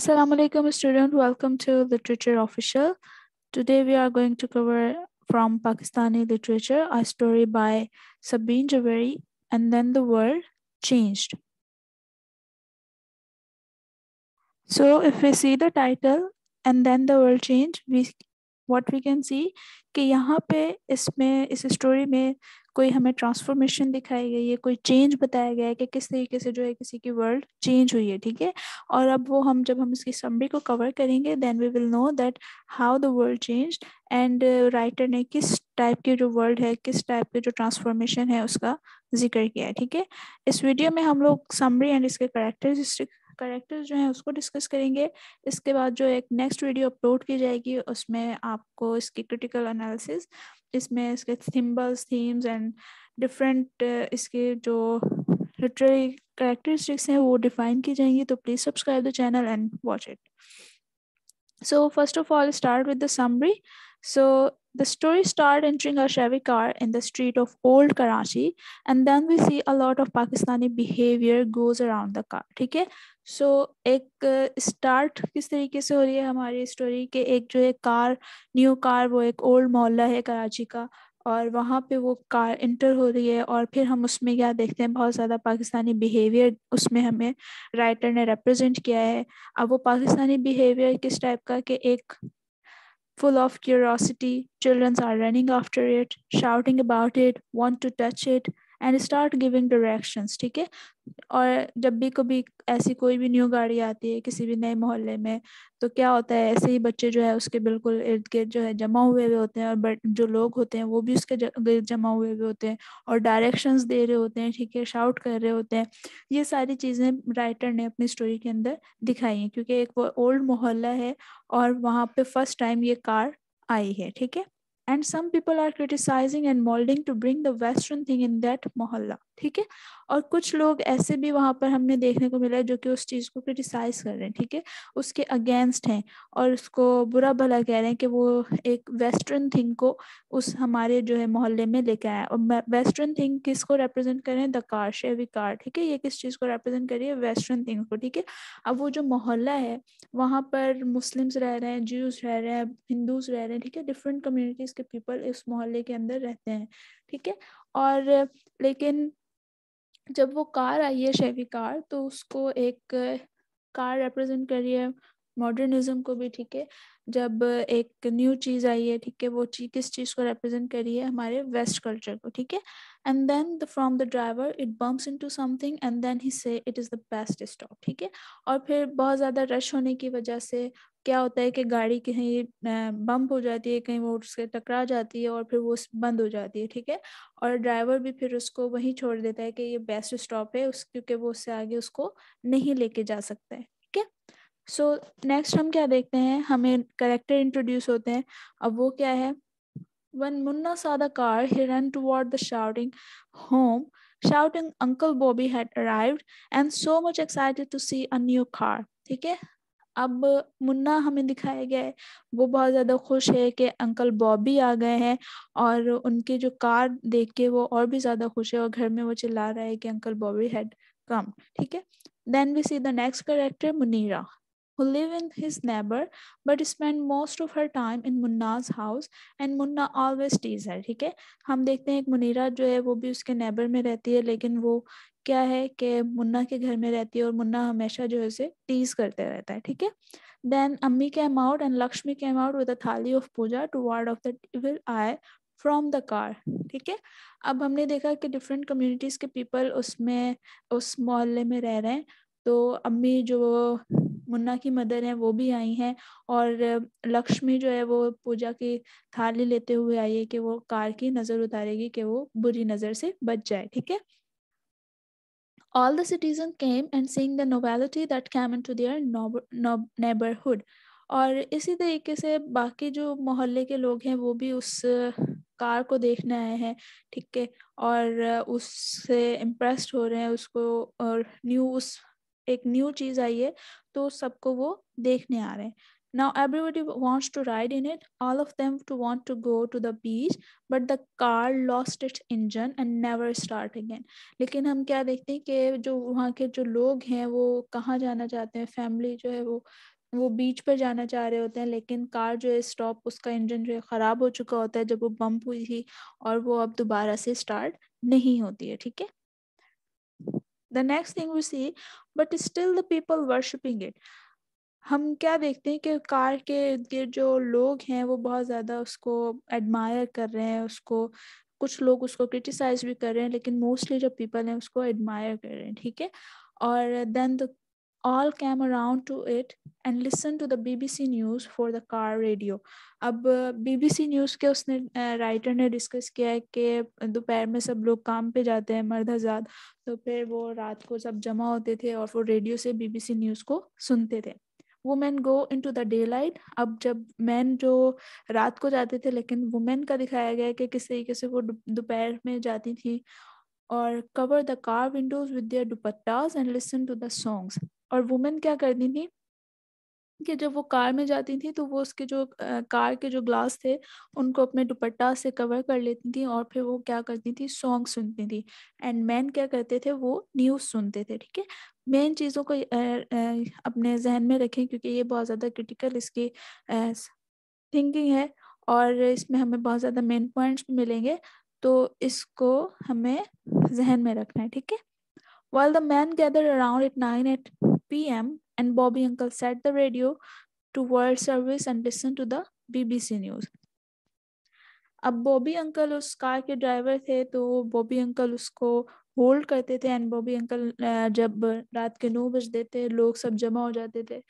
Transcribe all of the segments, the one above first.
Assalamu alaikum student, welcome to Literature Official. Today we are going to cover from Pakistani literature a story by Sabine Javeri and then the world changed. So if we see the title and then the world changed, we what we can see कि यहाँ in this story. Story कोई हमें transformation दिखाई गई है कोई change बताया गया है कि किस तरीके से जो है किसी की वर्ल्ड चेंज हुई है ठीक है और अब वो हम जब हम इसकी समरी को कवर करेंगे then we will know that how the world change and writer ने किस टाइप की जो वर्ल्ड है किस टाइप के जो ट्रांसफॉर्मेशन है उसका जिक्र किया है ठीक है इस वीडियो में हम लोग समरी एंड इसके करेक्टरिस्टिक करेक्टर्स जो हैं उसको डिस्कस करेंगे इसके बाद जो एक नेक्स्ट वीडियो अपलोड की जाएगी उसमें आपको इसकी क्रिटिकल एनालिसिस इसमें इसके थिम्बल्स थीम्स एंड डिफरेंट इसके जो लिटरेरी करेक्टरिस्टिक्स हैं वो डिफाइन की जाएंगी तो please subscribe the channel and watch it so first of all start with the summary So the story starts entering a Chevy car in the street of old Karachi, and then we see a lot of Pakistani behavior goes around the car. ठीक है so so, एक start uh, किस तरीके से हो रही है हमारी स्टोरी के एक जो एक कार न्यू कार वो एक ओल्ड मोहल्ला है कराची का और वहाँ पे वो कार इंटर हो रही है और फिर हम उसमें क्या देखते हैं बहुत ज़्यादा पाकिस्तानी बिहेवियर उसमें हमें राइटर ने रिप्रेजेंट किया है अब वो पाकिस्तानी बिहेवियर किस टाइप का कि एक full of curiosity. Children are running after it, shouting about it, want to touch it, and start giving directions ठीक है और जब भी कभी ऐसी कोई भी न्यू गाड़ी आती है किसी भी नए मोहल्ले में तो क्या होता है ऐसे ही बच्चे जो है उसके बिल्कुल इर्द गिर्द जो है जमा हुए हुए होते हैं और बट जो लोग होते हैं वो भी उसके गिर्द जमा हुए हुए होते हैं और डायरेक्शन दे रहे होते हैं ठीक है शाउट कर रहे होते हैं ये सारी चीज़ें राइटर ने अपनी स्टोरी के अंदर दिखाई हैं क्योंकि एक वो ओल्ड मोहल्ला है और वहाँ पे फर्स्ट टाइम ये कार आई है ठीक है and some people are criticising and moulding to bring the western thing in that mohalla ठीक है और कुछ लोग ऐसे भी वहां पर हमने देखने को मिला है जो कि उस चीज़ को क्रिटिसाइज कर रहे हैं ठीक है उसके अगेंस्ट हैं और उसको बुरा भला कह रहे हैं कि वो एक वेस्टर्न थिंग को उस हमारे जो है मोहल्ले में लेके आए और वेस्टर्न थिंग किस को रिप्रेजेंट कर रहे हैं द कार शेवी कार ठीक है ये किस चीज़ को रिप्रेजेंट कर रही है वेस्टर्न थिंग को ठीक है अब वो जो मोहल्ला है वहां पर मुस्लिम्स रह रहे हैं जूस रह रहे हैं हिंदूज रह रहे हैं ठीक है डिफरेंट कम्युनिटीज़ के के पीपल इस मोहल्ले के अंदर रहते हैं ठीक है और लेकिन जब वो कार आई है शेवी कार तो उसको एक कार रिप्रेजेंट कर रही है मॉडर्निज्म को भी ठीक है जब एक न्यू चीज़ आई है ठीक है वो चीज किस चीज़ को रिप्रेजेंट करी है हमारे वेस्ट कल्चर को ठीक है and then the from the driver it bumps into something and then he says it is the best stop ठीक है और फिर बहुत ज़्यादा रश होने की वजह से क्या होता है कि गाड़ी कहीं बम्प हो जाती है कहीं वो उससे टकरा जाती है और फिर वो बंद हो जाती है ठीक है और ड्राइवर भी फिर उसको वहीं छोड़ देता है कि ये बेस्ट स्टॉप है उस क्योंकि वो उससे आगे उसको नहीं लेके जा सकता है ठीक है सो नेक्स्ट हम क्या देखते हैं हमें करेक्टर इंट्रोड्यूस होते हैं अब वो क्या है वन मुन्ना सा the car, he ran toward the shouting home shouting Uncle Bobby had arrived and so much excited to see a new car. ठीक है अब मुन्ना हमें दिखाया गया है वो बहुत ज़्यादा खुश है कि अंकल बॉबी आ गए हैं और उनके जो कार देख के वो और भी ज़्यादा खुश है और घर में वो चिल्ला रहा है कि अंकल बॉबी हैड कम ठीक है then we see the next character Munira who live in his neighbor but spend most of her time in Munna's house and Munna always tease her ठीक है हम देखते हैं एक मुनीरा जो है वो भी उसके नेबर में रहती है लेकिन वो क्या है कि मुन्ना के घर में रहती है और मुन्ना हमेशा जो है उसे टीज करते रहता है ठीक है देन अम्मी के आउट एंड लक्ष्मी के out with a thali of puja to ward off the eye eye from the car ठीक है अब हमने देखा कि डिफरेंट कम्युनिटीज़ के पीपल उसमें उस मोहल्ले में रह रहे हैं तो अम्मी जो मुन्ना की मदर हैं वो भी आई हैं और लक्ष्मी जो है वो पूजा की थाली लेते हुए आई है कि वो कार की नज़र उतारेगी कि वो बुरी नज़र से बच जाए ठीक है All the citizens came and seeing the novelty that came into their neighborhood. और इसी तरीके से बाकी जो मोहल्ले के लोग हैं वो भी उस कार को देखने आए हैं ठीक है और उससे इम्प्रेस्ड हो रहे हैं उसको और न्यू उस एक न्यू चीज़ आई है तो सबको वो देखने आ रहे हैं Now everybody wants to ride in it, all of them to want to go to the beach, but the car lost its engine and never start again. लेकिन हम क्या देखते हैं कि जो वहाँ के जो लोग हैं वो कहाँ जाना चाहते हैं फैमिली जो है वो वो बीच पर जाना चाह रहे होते हैं लेकिन कार जो है स्टॉप उसका इंजन जो है ख़राब हो चुका होता है जब वो बम्प हुई थी और वो अब दोबारा से स्टार्ट नहीं होती है ठीक है the next thing we see but still the people worshipping it हम क्या देखते हैं कि कार के इर्द गिर्द जो लोग हैं वो बहुत ज़्यादा उसको एडमायर कर रहे हैं उसको कुछ लोग उसको क्रिटिसाइज भी कर रहे हैं लेकिन मोस्टली जो पीपल हैं उसको एडमायर कर रहे हैं ठीक है और then the all came around to it and listen to the BBC news for the car radio अब बीबीसी न्यूज़ के उसने राइटर ने डिस्कस किया है कि दोपहर में सब लोग काम पे जाते हैं मर्द आज़ाद तो फिर वो रात को सब जमा होते थे और वो रेडियो से बीबीसी न्यूज़ को सुनते थे women go into the day light अब जब मैन जो रात को जाते थे लेकिन वुमेन का दिखाया गया कि किस तरीके से वो दोपहर में जाती थी और cover the car windows with their dupattas and listen to the songs और वुमेन क्या करती थी कि जब वो कार में जाती थी तो वो उसके जो आ, कार के जो ग्लास थे उनको अपने दुपट्टा से कवर कर लेती थी और फिर वो क्या करती थी सॉन्ग सुनती थी एंड मैन क्या करते थे वो न्यूज़ सुनते थे ठीक है मेन चीज़ों को अपने जहन में रखें क्योंकि ये बहुत ज़्यादा क्रिटिकल इसकी थिंकिंग है और इसमें हमें बहुत ज़्यादा मेन पॉइंट्स मिलेंगे तो इसको हमें जहन में रखना है ठीक है While the men gathered at at 9 at p.m., and Bobby uncle set the radio to World Service and listened to the BBC news अब बॉबी अंकल उस कार के ड्राइवर थे तो बॉबी अंकल उसको होल्ड करते थे एंड बॉबी अंकल जब रात के नौ बजते थे लोग सब जमा हो जाते थे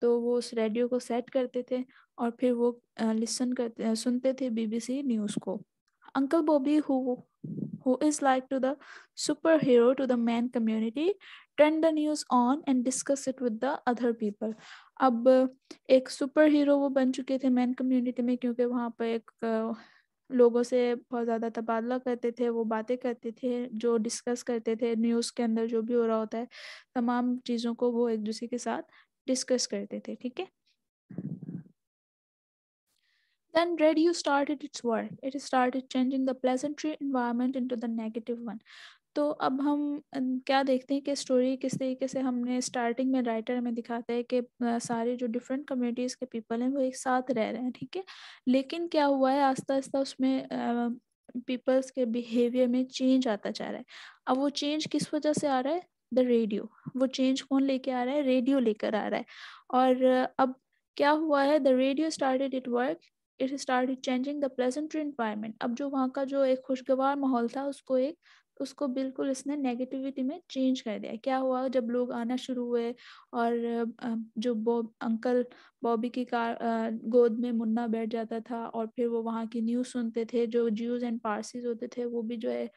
तो वो उस रेडियो को सेट करते थे और फिर वो लिसन करते सुनते थे बीबीसी न्यूज़ को Bobby who who is like to the super hero to the man community turn the news on and discuss it with the other people अब एक सुपर हीरो वो बन चुके थे मैन कम्युनिटी में क्योंकि वहाँ पर एक लोगों से बहुत ज़्यादा तबादला करते थे वो बातें करते थे जो डिस्कस करते थे न्यूज़ के अंदर जो भी हो रहा होता है तमाम चीज़ों को वो एक दूसरे के साथ डिस्कस करते थे ठीक है Then radio started its work. It started changing the pleasantry environment into the negative one. तो अब हम क्या देखते हैं कि स्टोरी किस तरीके से हमने स्टार्टिंग में राइटर हमें दिखाता है कि सारे जो डिफरेंट कम्युनिटीज़ के पीपल हैं वो एक साथ रह रहे हैं ठीक है लेकिन क्या हुआ है आस्ता आस्ता उसमें पीपल्स के बिहेवियर में चेंज आता जा रहा है अब वो चेंज किस वजह से आ रहा है द रेडियो वो चेंज कौन लेके आ रहा है रेडियो लेकर आ रहा है और अब क्या हुआ है the radio started it work it start changing the present environment अब जो वहाँ का जो एक खुशगवार माहौल था उसको एक उसको बिल्कुल इसने नेगेटिविटी में चेंज कर दिया क्या हुआ जब लोग आना शुरू हुए और जो बॉब अंकल बॉबी की कार गोद में मुन्ना बैठ जाता था और फिर वो वहाँ की न्यूज़ सुनते थे जो ज्यूज एंड पारसीज होते थे वो भी जो है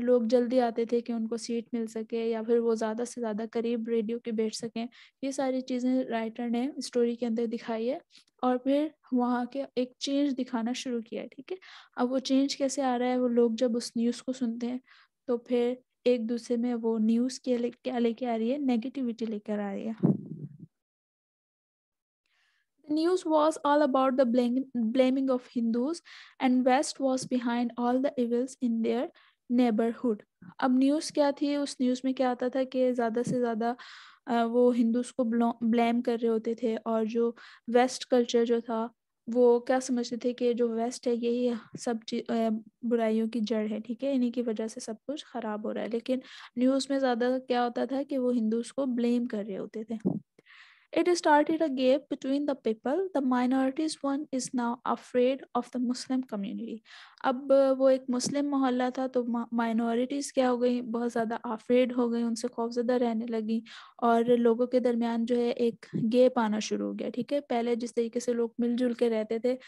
लोग जल्दी आते थे कि उनको सीट मिल सके या फिर वो ज़्यादा से ज़्यादा करीब रेडियो के बैठ सकें ये सारी चीज़ें राइटर ने स्टोरी के अंदर दिखाई है और फिर वहाँ के एक चेंज दिखाना शुरू किया है ठीक है अब वो चेंज कैसे आ रहा है वो लोग जब उस न्यूज़ को सुनते हैं तो फिर एक दूसरे में वो न्यूज के ले, क्या लेके आ रही है नेगेटिविटी लेकर आ रही है news news was all about the blame, blaming of Hindus, and West was behind all the evils in their neighborhood. अब न्यूज़ क्या थी उस न्यूज़ में क्या आता था कि ज़्यादा से ज़्यादा वो हिंदूज को ब्लेम कर रहे होते थे और जो वेस्ट कल्चर जो था वो क्या समझते थे कि जो वेस्ट है यही सब बुराइयों की जड़ है ठीक है इन्हीं की वजह से सब कुछ खराब हो रहा है लेकिन न्यूज़ में ज़्यादा क्या होता था कि वो हिंदूज को ब्लेम कर रहे होते थे It started a gap between the people. The minorities one is now afraid of the Muslim community. अब uh, वो एक मुस्लिम मोहल्ला था तो माइनॉरिटीज़ क्या हो गई बहुत ज़्यादा अफ्रेड हो गई उनसे खौफ ज्यादा रहने लगी और लोगों के दरमियान जो है एक गेप आना शुरू हो गया ठीक है पहले जिस तरीके से लोग मिलजुल के रहते थे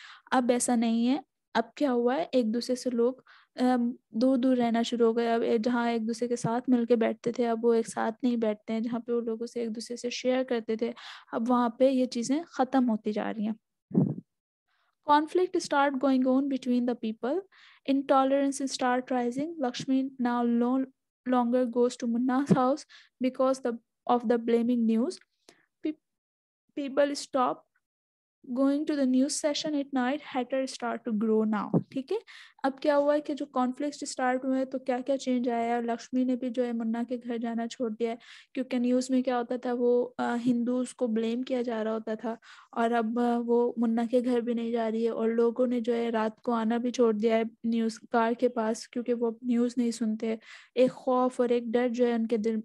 अब ऐसा नहीं है अब क्या हुआ है एक दूसरे से लोग दूर दूर रहना शुरू हो गया अब जहाँ एक दूसरे के साथ मिलके बैठते थे अब वो एक साथ नहीं बैठते हैं जहाँ पे वो लोगों से एक दूसरे से शेयर करते थे अब वहाँ पे ये चीजें खत्म होती जा रही हैं conflict start going on between the people in tolerance in start rising Lakshmi now no longer goes to Munna's house because of the blaming news people stop going to the news session at night hater start to grow now ठीक है अब क्या हुआ है कि जो conflict start हुए तो क्या क्या चेंज आया है लक्ष्मी ने भी जो है मुन्ना के घर जाना छोड़ दिया है क्योंकि न्यूज में क्या होता था वो हिंदू को ब्लेम किया जा रहा होता था और अब वो मुन्ना के घर भी नहीं जा रही है और लोगों ने जो है रात को आना भी छोड़ दिया है न्यूज कार के पास क्योंकि वो न्यूज नहीं सुनते एक खौफ और एक डर जो है उनके दिल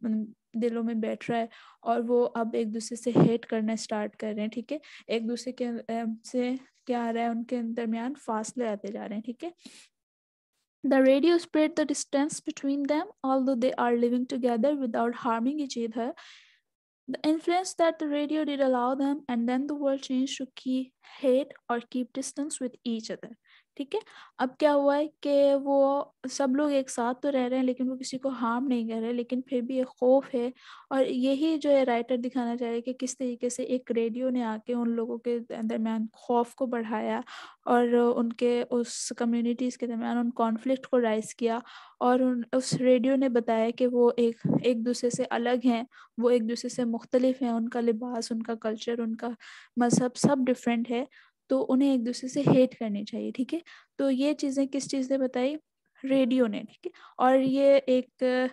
दिलों में बैठ रहा है और वो अब एक दूसरे से हेट करना स्टार्ट कर रहे हैं ठीक है एक दूसरे के से क्या रहा है उनके दरमियान फासले आते जा रहे हैं ठीक है the radio spread the distance between them all though they are living together without harming चीज है The influence that the radio did allow them, and then the world changed to keep hate or keep distance with each other. ठीक है अब क्या हुआ है कि वो सब लोग एक साथ तो रह रहे हैं लेकिन वो किसी को हार्म नहीं कर रहे लेकिन फिर भी एक खौफ है और यही जो है राइटर दिखाना चाह रहे कि किस तरीके से एक रेडियो ने आके उन लोगों के दरमियान खौफ को बढ़ाया और उनके उस कम्युनिटीज़ के दरमियान उन कॉन्फ्लिक्ट को राइज किया और उन उस रेडियो ने बताया कि वो एक एक दूसरे से अलग हैं वो एक दूसरे से मुख्तलिफ हैं उनका लिबास उनका कल्चर उनका मज़हब सब डिफरेंट है तो उन्हें एक दूसरे से हेट करनी चाहिए ठीक है तो ये चीज़ें किस चीज़ ने बताई रेडियो ने ठीक है और ये एक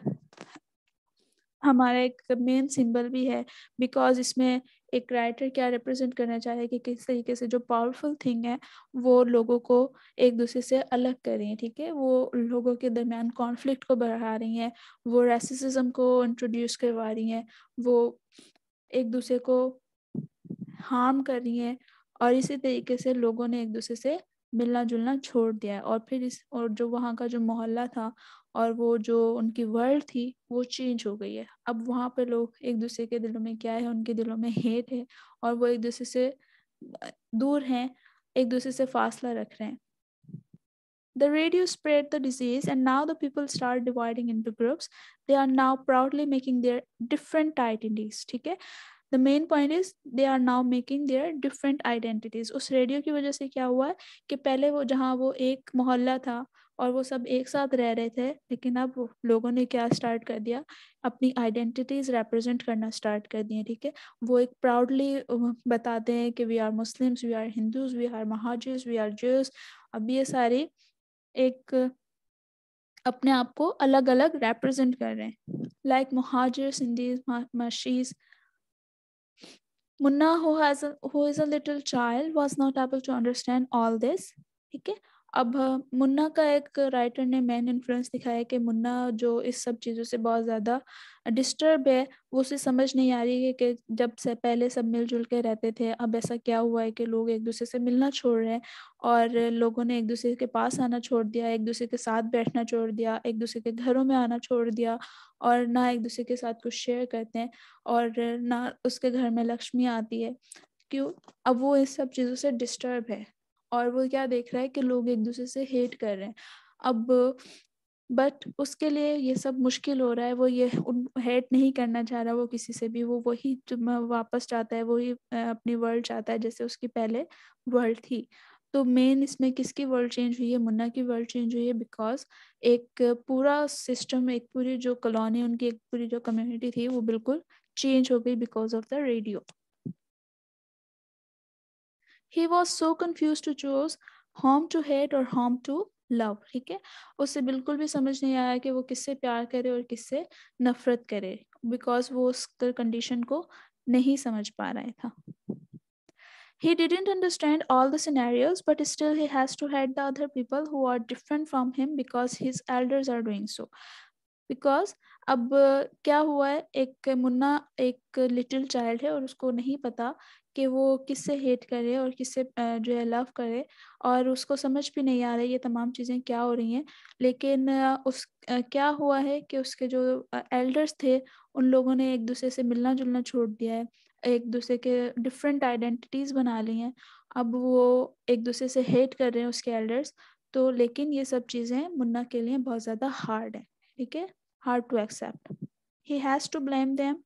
हमारा एक मेन सिंबल भी है बिकॉज इसमें एक राइटर क्या रिप्रेजेंट करना चाहे कि किस तरीके से जो पावरफुल थिंग है वो लोगों को एक दूसरे से अलग कर रही है ठीक है वो लोगों के दरमियान कॉन्फ्लिक्ट को बढ़ा रही हैं वो रेसिसिज्म को इंट्रोड्यूस करवा रही हैं वो एक दूसरे को हार्म कर रही हैं और इसी तरीके से लोगों ने एक दूसरे से मिलना जुलना छोड़ दिया है और फिर इस और जो वहाँ का जो मोहल्ला था और वो जो उनकी वर्ल्ड थी वो चेंज हो गई है अब वहाँ पे लोग एक दूसरे के दिलों में क्या है उनके दिलों में हेट है और वो एक दूसरे से दूर हैं एक दूसरे से फासला रख रहे हैं The radio spread the disease, and now the people start dividing into groups. They are now proudly making their different identities. ठीक है the main point is they are now making their different identities उस radio की वजह से क्या हुआ है कि पहले वो जहाँ वो एक मोहल्ला था और वो सब एक साथ रह रहे थे लेकिन अब लोगों ने क्या स्टार्ट कर दिया अपनी आइडेंटिटीज रिप्रेजेंट करना स्टार्ट कर दिए ठीक है वो एक प्राउडली बताते हैं कि we are Muslims we are Hindus we are Muhajirs we are Jews अब ये सारे एक अपने आप को अलग अलग रिप्रेजेंट कर रहे हैं लाइक महाजिर सिंधीज मशीज Munna, who has a, who is a little child, was not able to understand all this. Okay, अब मुन्ना का एक राइटर ने मेन इन्फ्लुएंस दिखाया कि मुन्ना जो इस सब चीज़ों से बहुत ज़्यादा डिस्टर्ब है वो उसे समझ नहीं आ रही है कि जब से पहले सब मिलजुल के रहते थे अब ऐसा क्या हुआ है कि लोग एक दूसरे से मिलना छोड़ रहे हैं और लोगों ने एक दूसरे के पास आना छोड़ दिया एक दूसरे के साथ बैठना छोड़ दिया एक दूसरे के घरों में आना छोड़ दिया और ना एक दूसरे के साथ कुछ शेयर करते हैं और ना उसके घर में लक्ष्मी आती है क्यों अब वो इस सब चीज़ों से डिस्टर्ब है और वो क्या देख रहा है कि लोग एक दूसरे से हेट कर रहे हैं अब बट उसके लिए ये सब मुश्किल हो रहा है वो ये उन हेट नहीं करना चाह रहा वो किसी से भी वो वही वापस चाहता है वही अपनी वर्ल्ड चाहता है जैसे उसकी पहले वर्ल्ड थी तो मेन इसमें किसकी वर्ल्ड चेंज हुई है मुन्ना की वर्ल्ड चेंज हुई है बिकॉज एक पूरा सिस्टम एक पूरी जो कॉलोनी उनकी एक पूरी जो कम्युनिटी थी वो बिल्कुल चेंज हो गई because of the radio he was so confuse to choose whom to hate और होम टू लव ठीक है उसे बिल्कुल भी समझ नहीं आया कि वो किससे प्यार करे और किससे नफरत करे बिकॉज वो उस कंडीशन को नहीं समझ पा रहा था He didn't understand all the scenarios, but still he has to hate the other people who are different from him because his elders are doing so. Because अब क्या हुआ है एक मुन्ना एक लिटिल चाइल्ड है और उसको नहीं पता कि वो किससे हेट करे और किससे जो है लव करे और उसको समझ भी नहीं आ रहा ये तमाम चीज़ें क्या हो रही हैं लेकिन उस क्या हुआ है कि उसके जो एल्डर्स थे उन लोगों ने एक दूसरे से मिलना जुलना छोड़ दिया है एक दूसरे के डिफरेंट आइडेंटिटीज़ बना ली हैं अब वो एक दूसरे से हेट कर रहे हैं उसके एल्डर्स तो लेकिन ये सब चीज़ें मुन्ना के लिए बहुत ज़्यादा हार्ड है ठीक है hard to accept he has to blame them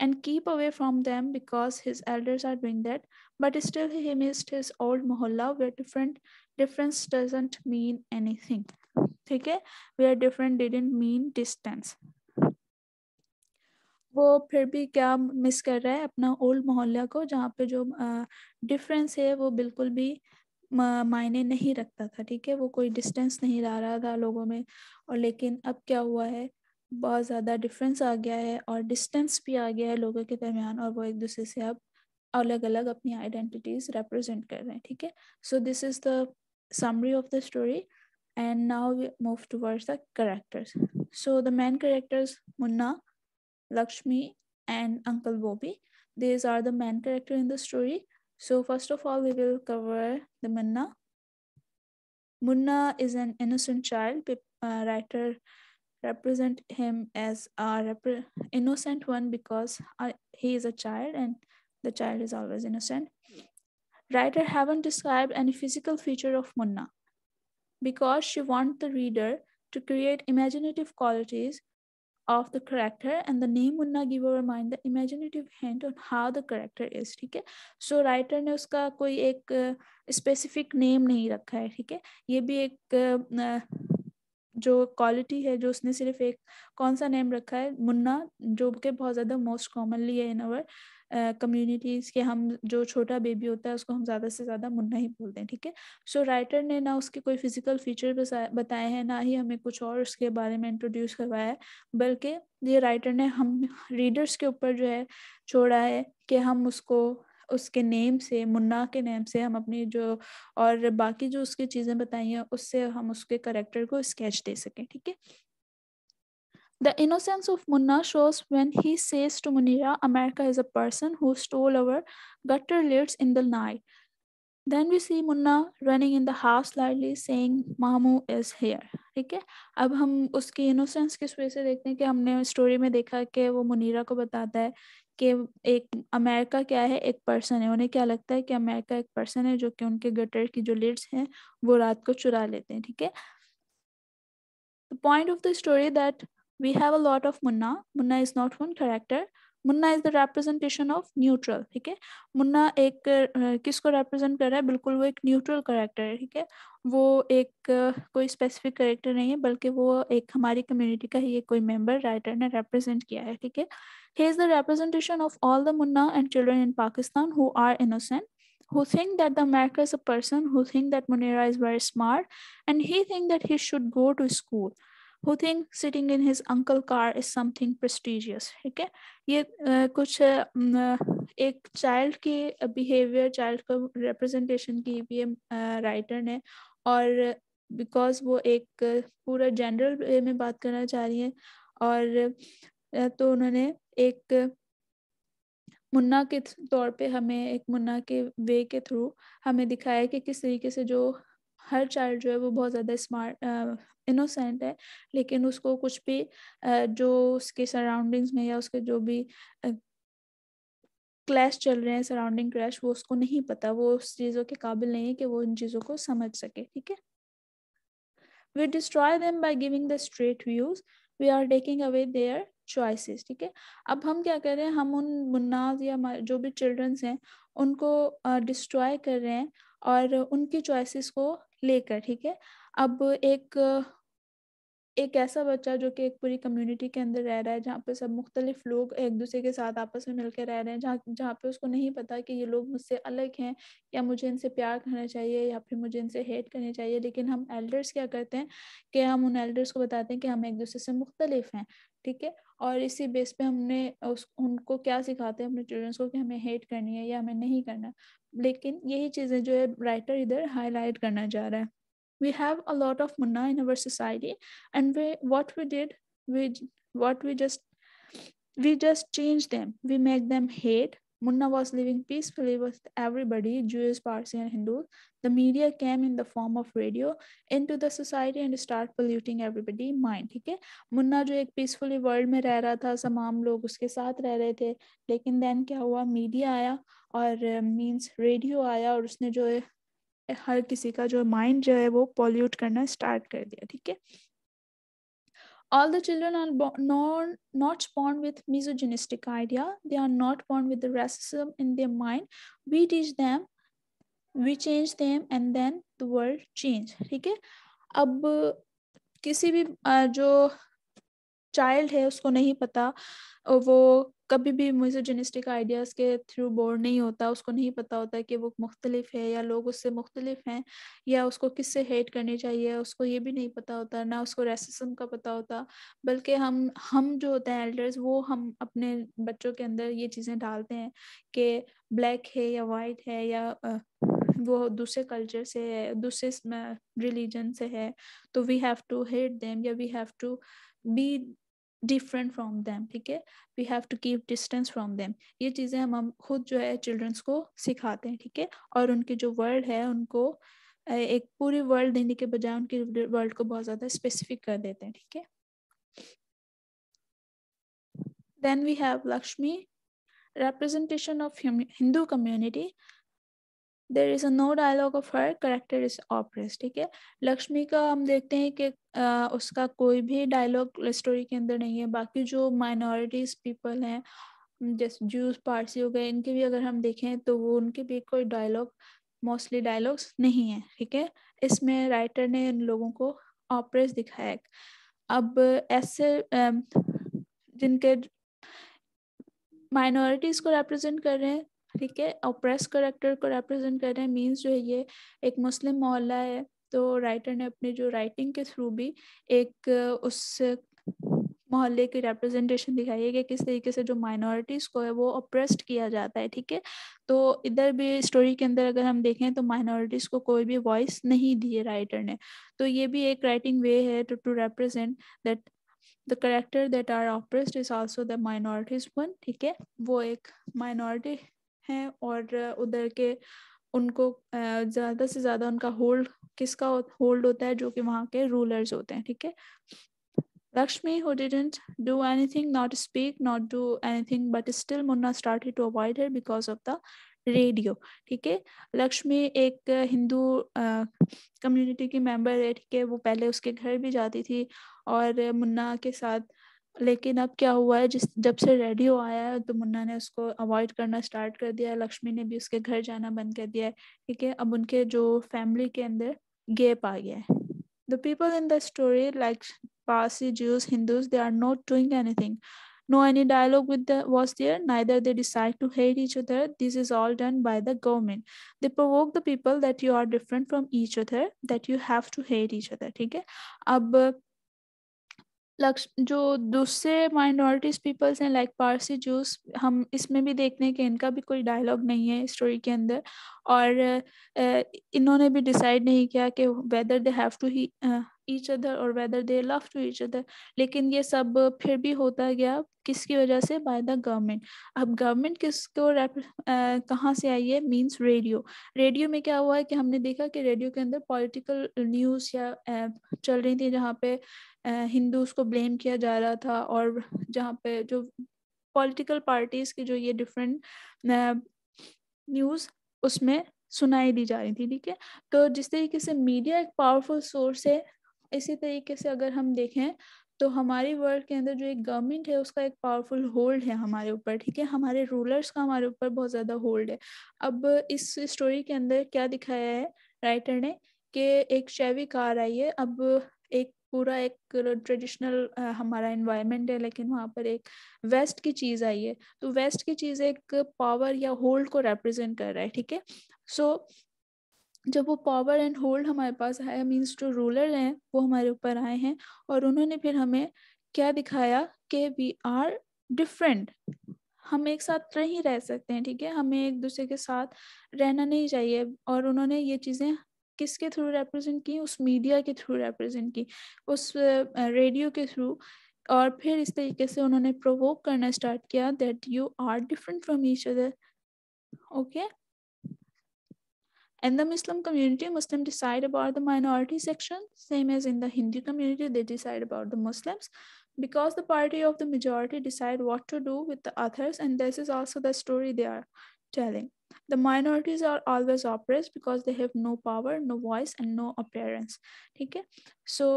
and keep away from them because his elders are doing that. But still, he missed his old mohalla where different difference doesn't mean anything. ठीक है were different didn't mean distance वो फिर भी क्या miss कर रहा है अपना ओल्ड मोहल्ला को जहाँ पे जो डिफरेंस है वो बिल्कुल भी मायने नहीं रखता था ठीक है वो कोई डिस्टेंस नहीं ला रहा था लोगों में और लेकिन अब क्या हुआ है बहुत ज़्यादा डिफरेंस आ गया है और डिस्टेंस भी आ गया है लोगों के दरमियान और वो एक दूसरे से अब अलग अलग अपनी आइडेंटिटीज रिप्रेजेंट कर रहे हैं ठीक है so this is the summary of the story and now we move towards the characters so the main characters Munna Lakshmi and uncle Bobby these are the main character in the story so first of all we will cover the Munna Munna is an innocent child writer represent him as a innocent one because uh, he is a child and the child is always innocent. Writer haven't described any physical feature of Munna because she wants the reader to create imaginative qualities of the character and the name Munna give our mind the imaginative hint on how the character is ठीक है so writer ने उसका कोई एक uh, specific name नहीं रखा है ठीक है ये भी एक uh, जो क्वालिटी है जो उसने सिर्फ एक कौन सा नेम रखा है मुन्ना जो कि बहुत ज़्यादा मोस्ट कॉमनली है इन अवर कम्युनिटीज़ के हम जो छोटा बेबी होता है उसको हम ज़्यादा से ज़्यादा मुन्ना ही बोलते हैं ठीक है सो राइटर ने ना उसके कोई फिजिकल फीचर बताए हैं ना ही हमें कुछ और उसके बारे में इंट्रोड्यूस करवाया है बल्कि ये राइटर ने हम रीडर्स के ऊपर जो है छोड़ा है कि हम उसको उसके नेम से मुन्ना के नेम से हम अपनी जो और बाकी जो उसकी चीज़ें बताई हैं उससे हम उसके करेक्टर को स्केच दे सकें ठीक है The innocence of Munna shows when he says to Munira, America is a person who stole our gutter lids in the night. Then we see Munna running in the house loudly saying, Mamu is here. ठीक है अब हम उसकी innocence किस वजह से देखते हैं कि हमने स्टोरी में देखा कि वो मुनीरा को बताता है कि एक अमेरिका क्या है एक पर्सन है उन्हें क्या लगता है कि अमेरिका एक पर्सन है जो कि उनके गटर की जो लीड्स हैं वो रात को चुरा लेते हैं ठीक है point of the story that we have a lot of Munna Munna is not one character Munna is the representation of neutral ठीक है मुन्ना एक किसको रिप्रेजेंट कर रहा है बिल्कुल वो एक न्यूट्रल करेक्टर है ठीक है वो एक कोई स्पेसिफिक करेक्टर नहीं है बल्कि वो एक हमारी कम्युनिटी का ही एक कोई मेंबर राइटर ने रिप्रेजेंट किया है ठीक है he is the representation of all the Munna and children in Pakistan who are innocent who think that the America is a person, who think that Munira is very smart, and he think that he should go to school. who think sitting in his uncle car is something prestigious ठीक है ये uh, कुछ uh, एक child के behaviour child को representation की भी writer uh, ने और बिकॉज वो एक पूरा जनरल वे में बात करना चाह रही है और तो उन्होंने एक मुन्ना के तौर पे हमें एक मुन्ना के वे के थ्रू हमें दिखाया कि किस तरीके से जो हर चाइल्ड जो है वो बहुत ज़्यादा स्मार्ट इनोसेंट है लेकिन उसको कुछ भी जो उसके सराउंडिंग्स में या उसके जो भी क्लैश चल रहे हैं सराउंडिंग क्लैश वो उसको नहीं पता वो उस चीज़ों के काबिल नहीं है कि वो उन चीज़ों को समझ सके ठीक है we destroy them by giving the straight views we are taking away their choices ठीक है अब हम क्या कर रहे हैं हम उन मुन्नाज या जो भी चिल्ड्रंस हैं उनको डिस्ट्रॉय कर रहे हैं और उनकी चॉइसिस को लेकर ठीक है अब एक एक ऐसा बच्चा जो कि एक पूरी कम्युनिटी के अंदर रह रहा है जहाँ पे सब मुख्तलिफ लोग एक दूसरे के साथ आपस में मिलकर रह रहे हैं जहाँ जहाँ पे उसको नहीं पता कि ये लोग मुझसे अलग हैं या मुझे इनसे प्यार करना चाहिए या फिर मुझे इनसे हेट करनी चाहिए लेकिन हम एल्डर्स क्या करते हैं कि हम उन एल्डर्स को बताते हैं कि हम एक दूसरे से मुख्तलिफ हैं ठीक है और इसी बेस पे हमने उस उनको क्या सिखाते हैं अपने चिल्ड्रंस को कि हमें हेट करनी है या हमें नहीं करना लेकिन यही चीज़ें जो है राइटर इधर हाईलाइट करना जा रहा है we have a lot of Munna in our society and we what we did we what we just we just change them we make them hate Munna was living peacefully with everybody, Jews, Parsi, and Hindu. The media came in the form of radio into the society and start polluting everybody mind. ठीक है Munna जो एक peacefully world में रह रहा था तमाम लोग उसके साथ रह रहे थे लेकिन then क्या हुआ media आया और मीन्स uh, रेडियो आया और उसने जो है हर किसी का जो माइंड जो है वो पॉल्यूट करना स्टार्ट कर दिया ठीक है All the children are born, not born with misogynistic idea. They are not born with the racism in their mind. We teach them, we change them, and then the world change. ठीक है अब किसी भी जो child है उसको नहीं पता वो कभी भी मिसोजनिस्टिक आइडियाज़ के थ्रू बोर्ड नहीं होता उसको नहीं पता होता कि वो मुख्तलिफ है या लोग उससे मुख्तलिफ हैं या उसको किससे हेट करनी चाहिए उसको ये भी नहीं पता होता ना उसको रेसिसम का पता होता बल्कि हम हम जो होते हैं एल्डर्स वो हम अपने बच्चों के अंदर ये चीज़ें डालते हैं कि ब्लैक है या वाइट है या वो दूसरे कल्चर से है दूसरे रिलीजन से है तो we have to hate them या we have to be different from them ठीक है we have to keep distance from them ये चीज़ें हम हम खुद जो है चिल्ड्रंस को सिखाते हैं ठीक है और उनके जो वर्ल्ड है उनको एक पूरी वर्ल्ड देने के बजाय उनके वर्ल्ड को बहुत ज़्यादा स्पेसिफिक कर देते हैं ठीक है then we have lakshmi representation of hindu community there is a no dialogue of her character is oppressed ठीक है लक्ष्मी का हम देखते हैं कि उसका कोई भी डायलॉग स्टोरी के अंदर नहीं है बाकी जो माइनॉरिटीज पीपल हैं जैसे जूस पारसी हो गए इनके भी अगर हम देखें तो वो उनके भी कोई डायलॉग मोस्टली डायलॉग्स नहीं है ठीक है इसमें राइटर ने इन लोगों को ऑपरेस दिखाया अब ऐसे जिनके माइनॉरिटीज़ को रिप्रेजेंट कर रहे हैं ठीक है ओप्रेस करेक्टर को रिप्रेजेंट कर रहे हैं मीन्स जो है ये एक मुस्लिम मोहल्ला है तो राइटर ने अपने जो राइटिंग के थ्रू भी एक उस मोहल्ले की रिप्रेजेंटेशन दिखाई है कि किस तरीके से जो माइनॉरिटीज़ को है वो अप्रेस्ड किया जाता है ठीक है तो इधर भी स्टोरी के अंदर अगर हम देखें तो माइनॉरिटीज़ को कोई भी वॉइस नहीं दी है राइटर ने तो ये भी एक राइटिंग वे है to to represent that the character that are oppressed is also the minorities one ठीक है वो एक माइनॉरिटी हैं और उधर के उनको ज़्यादा से ज़्यादा उनका होल्ड किसका होल्ड होता है जो कि वहां के रूलर्स होते हैं ठीक है Lakshmi, who didn't do anything, not speak, not do anything, but still Munna start to avoid her because of the radio ठीक है लक्ष्मी एक हिंदू कम्युनिटी की मेंबर है ठीक है वो पहले उसके घर भी जाती थी और मुन्ना के साथ लेकिन अब क्या हुआ है जिस जब से रेडियो आया है तो मुन्ना ने उसको अवॉइड करना स्टार्ट कर दिया लक्ष्मी ने भी उसके घर जाना बंद कर दिया है ठीक है अब उनके जो फैमिली के अंदर गेप आ गया है the people in the story like Parsi Jews Hindus they are not doing anything no any dialogue with the was there neither they decide to hate each other this is all done by the government they provoke the people that you are different from each other that you have to hate each other ठीक है अब जो दूसरे minorities peoples हैं like Parsi Jews हम इसमें भी देखते हैं कि इनका भी कोई डायलॉग नहीं है स्टोरी के अंदर और इन्होंने भी डिसाइड नहीं किया कि whether they have to he each other और whether they love to each other लेकिन ये सब फिर भी होता गया किसकी वजह से बाय द गवर्नमेंट अब गवर्नमेंट किसको कहाँ से आई है मीन्स रेडियो रेडियो में क्या हुआ है कि हमने देखा कि रेडियो के अंदर पॉलिटिकल न्यूज़ या चल रही थी जहाँ पे हिंदूज को ब्लेम किया जा रहा था और जहाँ पे जो पॉलिटिकल पार्टीज़ की जो ये डिफरेंट न्यूज़ उसमें सुनाई दी जा रही थी ठीक है तो जिस तरीके से मीडिया एक पावरफुल सोर्स है इसी तरीके से अगर हम देखें तो हमारी वर्ल्ड के अंदर जो एक गवर्नमेंट है उसका एक पावरफुल होल्ड है हमारे ऊपर ठीक है हमारे रूलर्स का हमारे ऊपर बहुत ज़्यादा होल्ड है अब इस स्टोरी के अंदर क्या दिखाया है राइटर ने कि एक शैवी कार आई है अब एक पूरा एक ट्रेडिशनल हमारा इन्वायरमेंट है लेकिन वहाँ पर एक वेस्ट की चीज़ आई है तो वेस्ट की चीज़ एक पावर या होल्ड को रिप्रेजेंट कर रहा है ठीक है सो जब वो पावर एंड होल्ड हमारे पास आया मीन्स जो रूलर हैं वो हमारे ऊपर आए हैं और उन्होंने फिर हमें क्या दिखाया कि वी आर डिफरेंट हम एक साथ नहीं रह सकते हैं ठीक है हमें एक दूसरे के साथ रहना नहीं चाहिए और उन्होंने ये चीज़ें किसके थ्रू रिप्रेजेंट की उस मीडिया के थ्रू रिप्रेजेंट की उस रेडियो के थ्रू और फिर इस तरीके से उन्होंने प्रोवोक करना स्टार्ट किया that you are different from each other okay And the Muslim community, Muslim decide about the minority section, same as in the Hindu community, they decide about the Muslims because the party of the majority decide what to do with the others and this is also the story they are telling. The minorities are always oppressed because they have no power, no voice and no appearance. Okay, So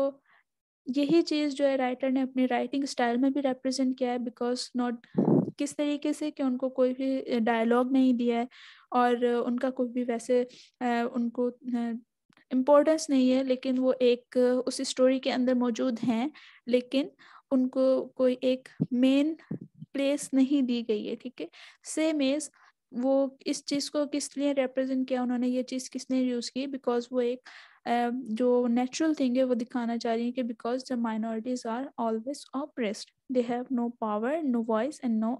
यही चीज़ जो है writer ने अपनी writing style में भी represent किया है because not किस तरीके से कि उनको कोई भी डायलॉग नहीं दिया है और उनका कोई भी वैसे उनको इम्पोर्टेंस नहीं है लेकिन वो एक उस स्टोरी के अंदर मौजूद हैं लेकिन उनको कोई एक मेन प्लेस नहीं दी गई है ठीक है सेम एज़ वो इस चीज़ को किस लिए रिप्रेजेंट किया उन्होंने ये चीज़ किसने यूज़ की बिकॉज वो एक Um, जो नेचुरल थिंग है वो दिखाना चाह रही है कि because the minorities are always oppressed they have no power no voice and no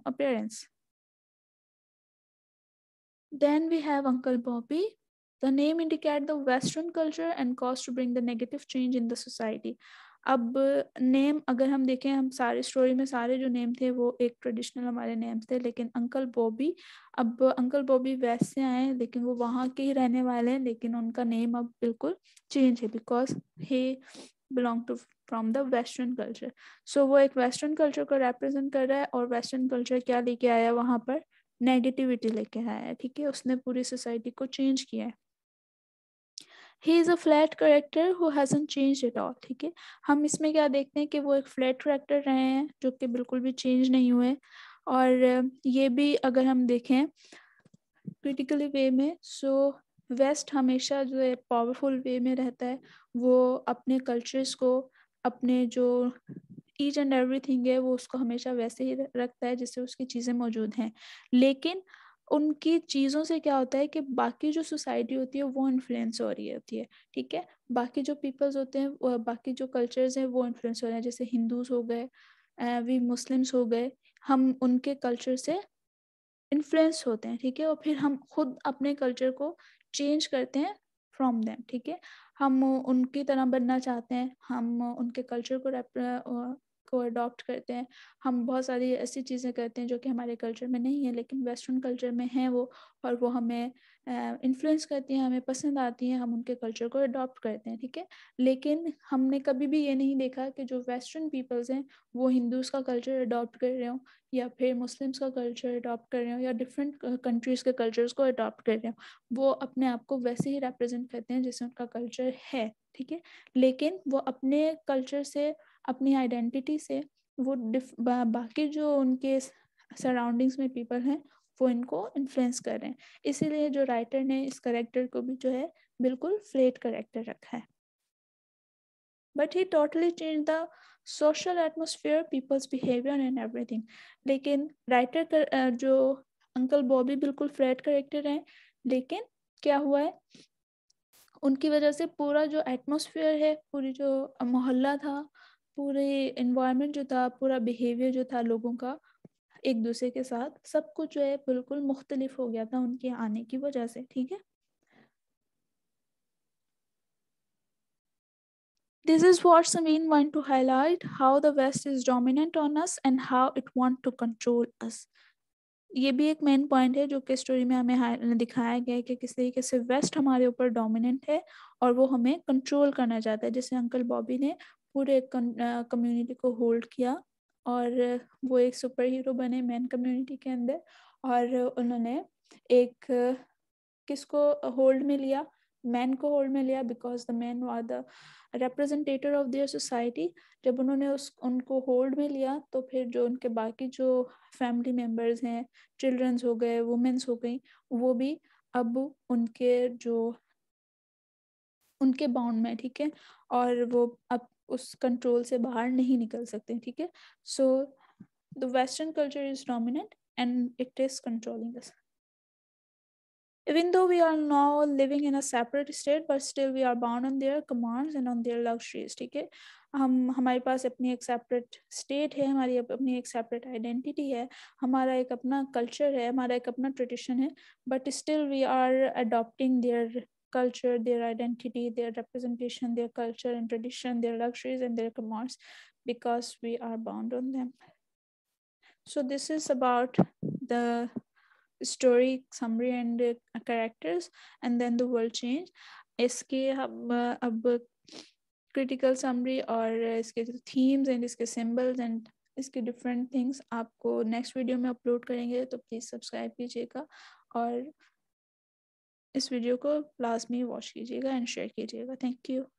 Then we have Uncle Bobby. The name indicate the Western culture and cause to bring the negative change in the society. अब name अगर हम देखें हम सारे story में सारे जो name थे वो एक ट्रेडिशनल हमारे नेम्स थे लेकिन अंकल बॉबी अब अंकल बॉबी वेस्ट से आए लेकिन वो वहाँ के ही रहने वाले हैं लेकिन उनका नेम अब बिल्कुल चेंज है because he belong to from the western culture so वो एक वेस्टर्न कल्चर को रिप्रेजेंट कर रहा है और वेस्टर्न कल्चर क्या लेके आया वहाँ पर नेगेटिविटी लेके आया है ठीक है उसने पूरी सोसाइटी को चेंज किया है he is a flat character who hasn't change it all ठीक है हम इसमें क्या देखते हैं कि वो एक फ्लैट करेक्टर रहे हैं जो कि बिल्कुल भी चेंज नहीं हुए और ये भी अगर हम देखें क्रिटिकली वे में सो so, वेस्ट हमेशा जो है पावरफुल वे में रहता है वो अपने कल्चर्स को अपने जो ईच एंड एवरीथिंग है वो उसको हमेशा वैसे ही रखता है जिससे उसकी चीज़ें मौजूद हैं लेकिन उनकी चीज़ों से क्या होता है कि बाकी जो सोसाइटी होती है वो इन्फ्लुएंस हो रही होती है ठीक है बाकी जो पीपल्स होते हैं बाकी जो कल्चर्स हैं वो इन्फ्लुएंस हो रहे हैं जैसे हिंदूज हो गए वी मुस्लिम्स हो गए हम उनके कल्चर से इन्फ्लुएंस होते हैं ठीक है और फिर हम खुद अपने कल्चर को चेंज करते हैं फ्रॉम देम ठीक है हम उनकी तरह बनना चाहते हैं हम उनके कल्चर को को अडॉप्ट करते हैं हम बहुत सारी ऐसी चीज़ें करते हैं जो कि हमारे कल्चर में नहीं है लेकिन वेस्टर्न कल्चर में हैं वो और वो हमें इन्फ्लुएंस करती हैं हमें पसंद आती हैं हम उनके कल्चर को अडॉप्ट करते हैं ठीक है लेकिन हमने कभी भी ये नहीं देखा कि जो वेस्टर्न पीपल्स हैं वो हिंदूज़ का कल्चर अडॉप्ट कर रहे हो या फिर मुस्लिम्स का कल्चर अडॉप्ट कर रहे हो या डिफरेंट कंट्रीज़ के कल्चर्स को अडॉप्ट कर रहे हो वो अपने आप को वैसे ही रिप्रेजेंट करते हैं जैसे उनका कल्चर है ठीक है लेकिन वो अपने कल्चर से अपनी आइडेंटिटी से वो बा, बाकी जो उनके सराउंडिंग्स में पीपल हैं वो इनको इन्फ्लुएंस कर रहे हैं इसीलिए जो राइटर ने इस करेक्टर को भी जो है बिल्कुल फ्लेट करेक्टर रखा है but he totally change the social atmosphere peoples behaviour and everything लेकिन राइटर कर, जो अंकल बॉबी बिल्कुल फ्लैट करेक्टर हैं लेकिन क्या हुआ है उनकी वजह से पूरा जो एटमोसफियर है पूरी जो मोहल्ला था पूरे इन्वायरमेंट जो था पूरा बिहेवियर जो था लोगों का एक दूसरे के साथ सब कुछ जो है बिल्कुल मुख्तलिफ हो गया था उनके आने की वजह से ठीक है This is what Samin want to highlight how the West is dominant on us and how it want to control us. ये भी एक मेन पॉइंट है जो कि स्टोरी में हमें दिखाया गया है कि किस तरीके से वेस्ट हमारे ऊपर डोमिनेंट है और वो हमें कंट्रोल करना चाहता है जैसे अंकल बॉबी ने पूरे कम्युनिटी को होल्ड किया और वो एक सुपर हीरो बने मैन कम्युनिटी के अंदर और उन्होंने एक किसको होल्ड में लिया मैन को होल्ड में लिया because the man are the representator of their society जब उन्होंने उस उनको होल्ड में लिया तो फिर जो उनके बाकी जो फैमिली मेम्बर्स हैं चिल्ड्रंस हो गए वुमेंस हो गई वो भी अब उनके जो उनके बाउंड में ठीक है और वो अब उस कंट्रोल से बाहर नहीं निकल सकते ठीक है so the western culture is dominant and it is controlling us even though we are now living in a separate state but still we are bound on their commands and on their luxuries ठीक है हम हमारे पास अपनी एक separate state है हमारी अपनी एक सेपरेट आइडेंटिटी है हमारा एक अपना कल्चर है हमारा एक अपना ट्रेडिशन है but still we are adopting their culture, their identity, their representation, their culture and tradition, their luxuries and their commerce, because we are bound on them. So this is about the story summary and uh, characters, and then the world change. इसके हम अब critical summary themes and जो themes and इसके symbols and इसके different things आपको next video में upload करेंगे तो प्लीज़ सब्सक्राइब कीजिएगा और इस वीडियो को में वॉच कीजिएगा एंड शेयर कीजिएगा थैंक यू